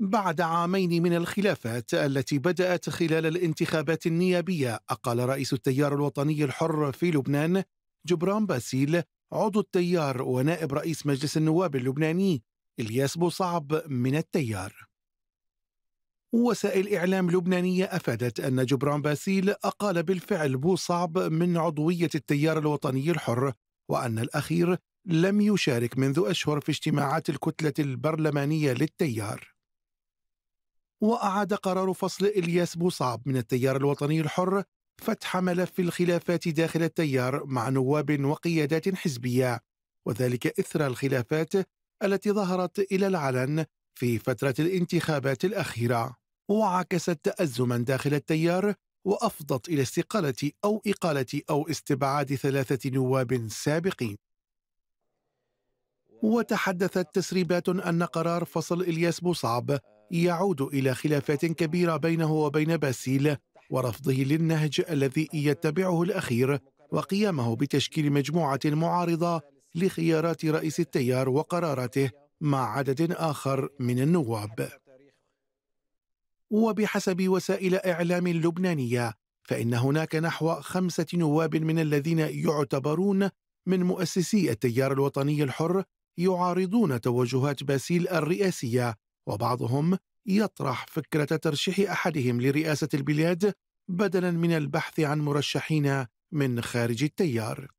بعد عامين من الخلافات التي بدأت خلال الانتخابات النيابية أقال رئيس التيار الوطني الحر في لبنان جبران باسيل عضو التيار ونائب رئيس مجلس النواب اللبناني الياس بوصعب من التيار وسائل إعلام لبنانية أفادت أن جبران باسيل أقال بالفعل بوصعب من عضوية التيار الوطني الحر وأن الأخير لم يشارك منذ أشهر في اجتماعات الكتلة البرلمانية للتيار وأعاد قرار فصل إلياس بوصعب من التيار الوطني الحر فتح ملف الخلافات داخل التيار مع نواب وقيادات حزبية وذلك إثر الخلافات التي ظهرت إلى العلن في فترة الانتخابات الأخيرة وعكست تأزما داخل التيار وأفضت إلى استقالة أو إقالة أو استبعاد ثلاثة نواب سابقين وتحدثت تسريبات أن قرار فصل إلياس بوصعب يعود إلى خلافات كبيرة بينه وبين باسيل ورفضه للنهج الذي يتبعه الأخير وقيامه بتشكيل مجموعة معارضة لخيارات رئيس التيار وقراراته مع عدد آخر من النواب وبحسب وسائل إعلام لبنانية فإن هناك نحو خمسة نواب من الذين يعتبرون من مؤسسي التيار الوطني الحر يعارضون توجهات باسيل الرئاسية وبعضهم يطرح فكره ترشيح احدهم لرئاسه البلاد بدلا من البحث عن مرشحين من خارج التيار